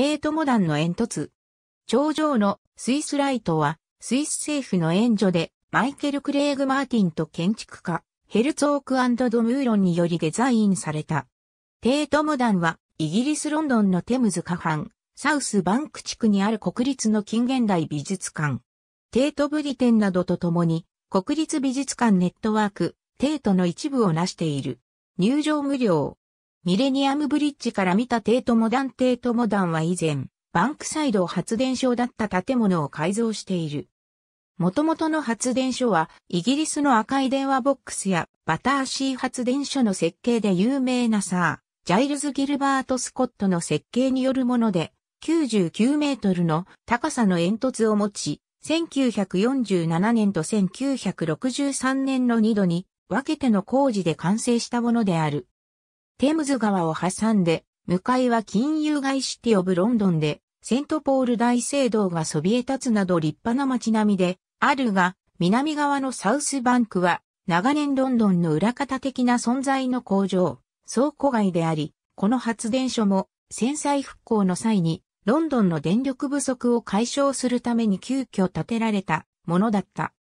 帝都モダンの煙突。頂上のスイスライトは、スイス政府の援助で、マイケル・クレイグ・マーティンと建築家、ヘルツォークド・ムーロンによりデザインされた。帝都モダンは、イギリス・ロンドンのテムズ下半、サウスバンク地区にある国立の近現代美術館。帝都ブリテンなどとともに、国立美術館ネットワーク、ートの一部を成している。入場無料。ミレニアムブリッジから見た帝都モダン帝都モダンは以前、バンクサイド発電所だった建物を改造している。元々の発電所は、イギリスの赤い電話ボックスやバターシー発電所の設計で有名なサー、ジャイルズ・ギルバート・スコットの設計によるもので、99メートルの高さの煙突を持ち、1947年と1963年の2度に分けての工事で完成したものである。テムズ川を挟んで、向かいは金融街シティオブロンドンで、セントポール大聖堂がそびえ立つなど立派な街並みで、あるが、南側のサウスバンクは、長年ロンドンの裏方的な存在の工場、倉庫街であり、この発電所も、戦災復興の際に、ロンドンの電力不足を解消するために急遽建てられたものだった。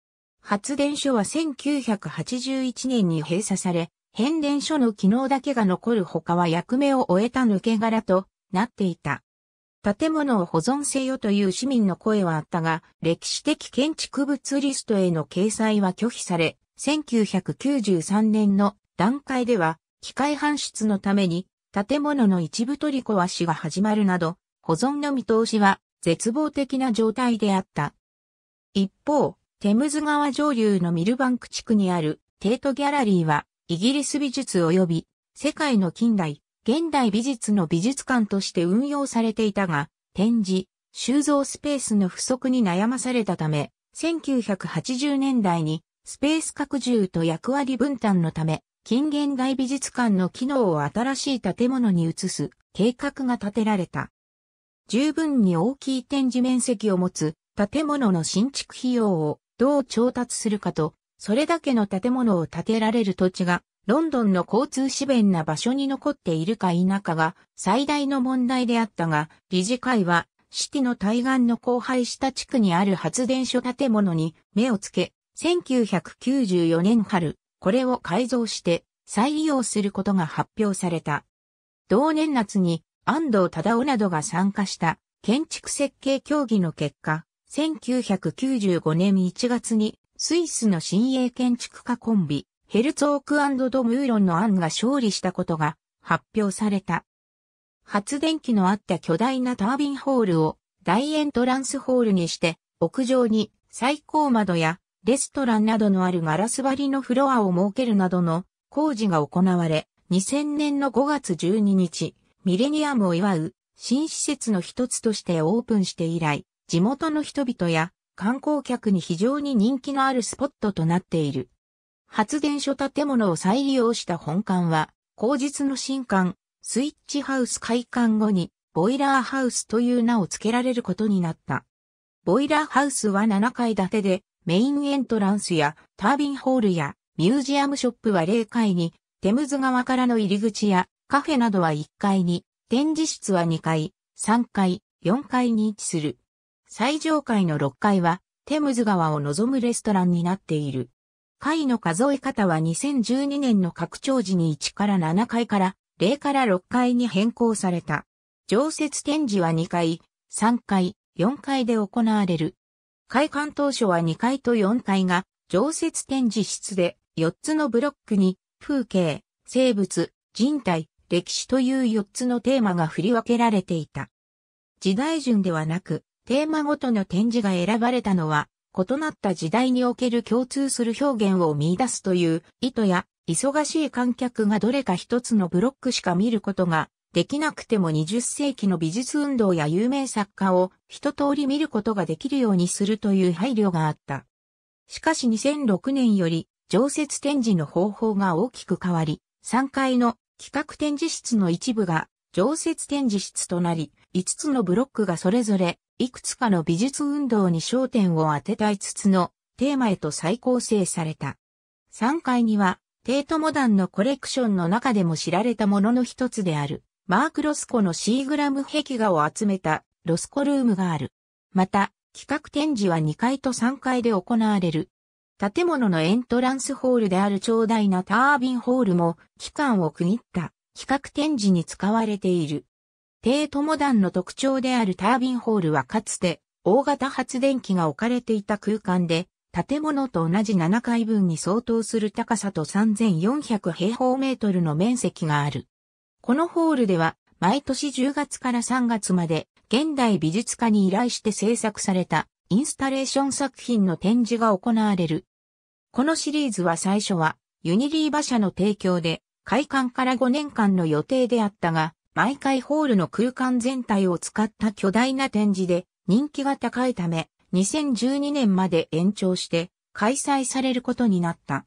発電所は1981年に閉鎖され、変電所の機能だけが残る他は役目を終えた抜け殻となっていた。建物を保存せよという市民の声はあったが、歴史的建築物リストへの掲載は拒否され、1993年の段階では、機械搬出のために、建物の一部取り壊しが始まるなど、保存の見通しは絶望的な状態であった。一方、テムズ川上流のミルバンク地区にあるテートギャラリーはイギリス美術及び世界の近代、現代美術の美術館として運用されていたが、展示、収蔵スペースの不足に悩まされたため、1980年代にスペース拡充と役割分担のため、近現代美術館の機能を新しい建物に移す計画が立てられた。十分に大きい展示面積を持つ建物の新築費用をどう調達するかとそれだけの建物を建てられる土地が、ロンドンの交通資弁な場所に残っているか否かが最大の問題であったが、理事会は、シティの対岸の荒廃した地区にある発電所建物に目をつけ、1994年春、これを改造して再利用することが発表された。同年夏に安藤忠夫などが参加した建築設計協議の結果、1995年1月にスイスの新鋭建築家コンビ、ヘルツォークドムーロンの案が勝利したことが発表された。発電機のあった巨大なタービンホールを大エントランスホールにして、屋上に最高窓やレストランなどのあるガラス張りのフロアを設けるなどの工事が行われ、2000年の5月12日、ミレニアムを祝う新施設の一つとしてオープンして以来、地元の人々や観光客に非常に人気のあるスポットとなっている。発電所建物を再利用した本館は、後日の新館、スイッチハウス開館後に、ボイラーハウスという名を付けられることになった。ボイラーハウスは7階建てで、メインエントランスやタービンホールやミュージアムショップは0階に、テムズ川からの入り口やカフェなどは1階に、展示室は2階、3階、4階に位置する。最上階の6階は、テムズ川を望むレストランになっている。階の数え方は2012年の拡張時に1から7階から0から6階に変更された。常設展示は2階、3階、4階で行われる。開館当初は2階と4階が常設展示室で4つのブロックに風景、生物、人体、歴史という4つのテーマが振り分けられていた。時代順ではなくテーマごとの展示が選ばれたのは、異なった時代における共通する表現を見出すという意図や、忙しい観客がどれか一つのブロックしか見ることができなくても20世紀の美術運動や有名作家を一通り見ることができるようにするという配慮があった。しかし2006年より常設展示の方法が大きく変わり、3階の企画展示室の一部が常設展示室となり、5つのブロックがそれぞれいくつかの美術運動に焦点を当てたつつのテーマへと再構成された。3階には、テートモダンのコレクションの中でも知られたものの一つである、マーク・ロスコのシーグラム壁画を集めたロスコルームがある。また、企画展示は2階と3階で行われる。建物のエントランスホールである長大なタービンホールも期間を区切った企画展示に使われている。低友団の特徴であるタービンホールはかつて大型発電機が置かれていた空間で建物と同じ7階分に相当する高さと3400平方メートルの面積がある。このホールでは毎年10月から3月まで現代美術家に依頼して制作されたインスタレーション作品の展示が行われる。このシリーズは最初はユニリーバ社の提供で開館から5年間の予定であったが、毎回ホールの空間全体を使った巨大な展示で人気が高いため、2012年まで延長して開催されることになった。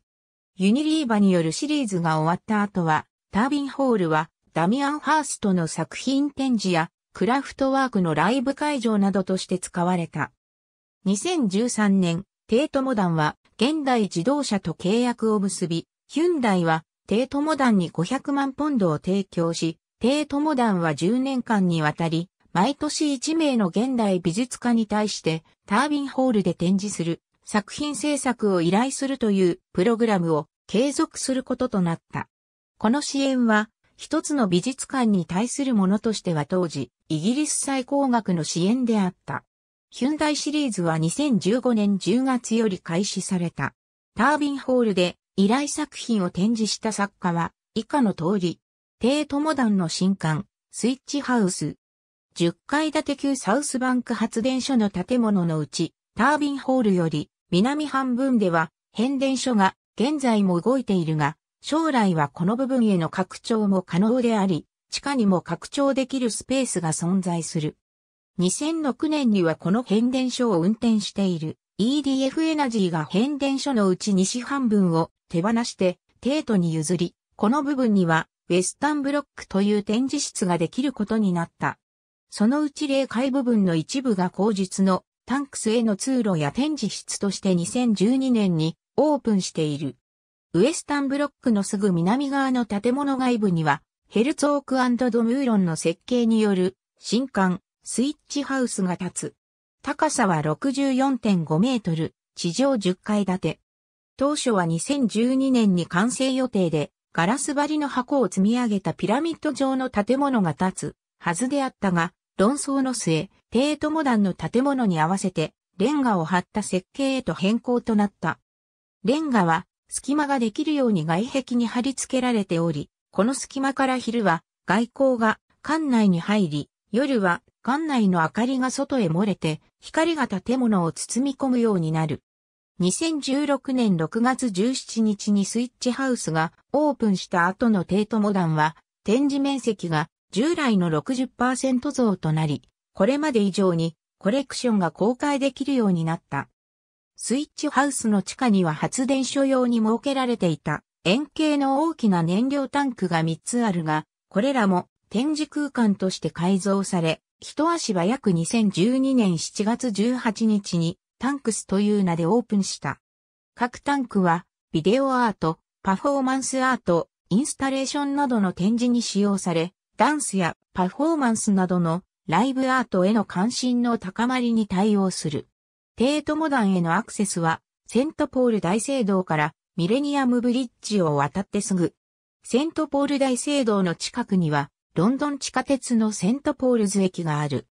ユニリーバによるシリーズが終わった後は、タービンホールはダミアン・ハーストの作品展示やクラフトワークのライブ会場などとして使われた。2013年、テートモダンは現代自動車と契約を結び、ヒュンダイはテートモダンに500万ポンドを提供し、帝友団は10年間にわたり、毎年1名の現代美術家に対して、タービンホールで展示する、作品制作を依頼するというプログラムを継続することとなった。この支援は、一つの美術館に対するものとしては当時、イギリス最高額の支援であった。ヒュンダイシリーズは2015年10月より開始された。タービンホールで依頼作品を展示した作家は以下の通り、低友団の新館、スイッチハウス。10階建て旧サウスバンク発電所の建物のうち、タービンホールより南半分では変電所が現在も動いているが、将来はこの部分への拡張も可能であり、地下にも拡張できるスペースが存在する。2006年にはこの変電所を運転している EDF エナジーが変電所のうち西半分を手放して、帝都に譲り、この部分にはウェスタンブロックという展示室ができることになった。そのうち霊界部分の一部が後述のタンクスへの通路や展示室として2012年にオープンしている。ウエスタンブロックのすぐ南側の建物外部には、ヘルツオークドムーロンの設計による新館スイッチハウスが立つ。高さは64.5メートル、地上10階建て。当初は2012年に完成予定で、ガラス張りの箱を積み上げたピラミッド状の建物が立つはずであったが、論争の末、帝都モダンの建物に合わせて、レンガを張った設計へと変更となった。レンガは、隙間ができるように外壁に貼り付けられており、この隙間から昼は、外光が館内に入り、夜は館内の明かりが外へ漏れて、光が建物を包み込むようになる。2016年6月17日にスイッチハウスがオープンした後のテートモダンは展示面積が従来の60%増となり、これまで以上にコレクションが公開できるようになった。スイッチハウスの地下には発電所用に設けられていた円形の大きな燃料タンクが3つあるが、これらも展示空間として改造され、一足早く2012年7月18日にタンクスという名でオープンした。各タンクは、ビデオアート、パフォーマンスアート、インスタレーションなどの展示に使用され、ダンスやパフォーマンスなどのライブアートへの関心の高まりに対応する。テートモダンへのアクセスは、セントポール大聖堂からミレニアムブリッジを渡ってすぐ。セントポール大聖堂の近くには、ロンドン地下鉄のセントポールズ駅がある。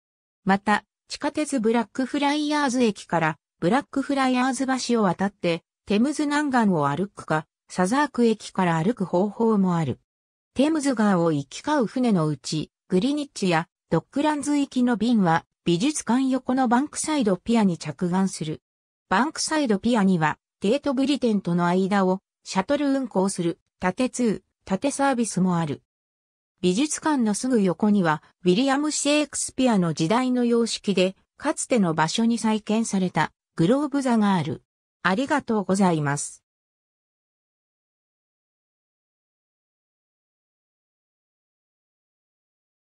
また、地下鉄ブラックフライヤーズ駅からブラックフライヤーズ橋を渡ってテムズ南岸を歩くか、サザーク駅から歩く方法もある。テムズ川を行き交う船のうち、グリニッチやドックランズ行きの便は美術館横のバンクサイドピアに着岸する。バンクサイドピアには、デートブリテンとの間をシャトル運行する、縦通、縦サービスもある。美術館のすぐ横には、ウィリアム・シェイクスピアの時代の様式で、かつての場所に再建されたグローブ座がある。ありがとうございます。